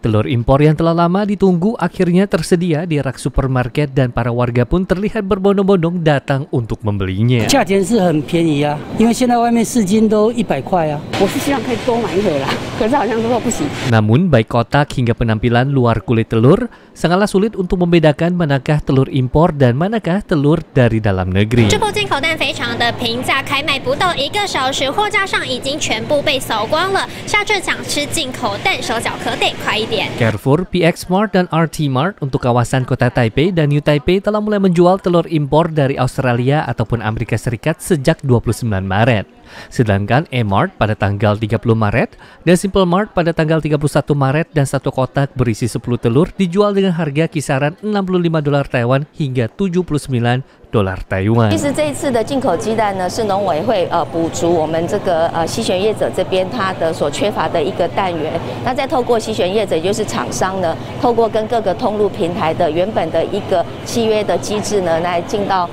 Telur impor yang telah lama ditunggu akhirnya tersedia di rak supermarket dan para warga pun terlihat berbondong-bondong datang untuk membelinya. Namun baik kotak hingga penampilan luar kulit telur sangatlah sulit untuk membedakan manakah telur impor dan manakah telur dari dalam negeri. ini Carrefour, PX Mart, dan RT Mart untuk kawasan kota Taipei dan New Taipei telah mulai menjual telur impor dari Australia ataupun Amerika Serikat sejak 29 Maret. Sedangkan E-Mart pada tanggal 30 Maret dan Simple Mart pada tanggal 31 Maret dan satu kotak berisi 10 telur dijual dengan harga kisaran 65 dolar Taiwan hingga 79美元台湾。其实这一次的进口鸡蛋呢，是农委会呃补足我们这个呃溪玄叶者这边它的所缺乏的一个蛋源。那再透过西玄叶者，也就是厂商呢，透过跟各个通路平台的原本的一个契约的机制呢，来进到。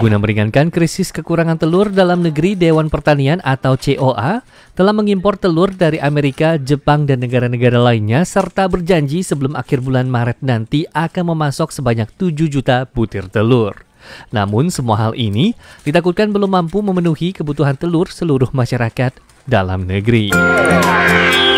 guna meringankan krisis kekurangan telur dalam negeri, Dewan Pertanian atau COA telah mengimpor telur dari Amerika, Jepang, dan negara-negara lainnya serta berjanji sebelum akhir bulan Maret nanti akan memasok sebanyak 7 juta butir telur. Namun semua hal ini ditakutkan belum mampu memenuhi kebutuhan telur seluruh masyarakat dalam negeri.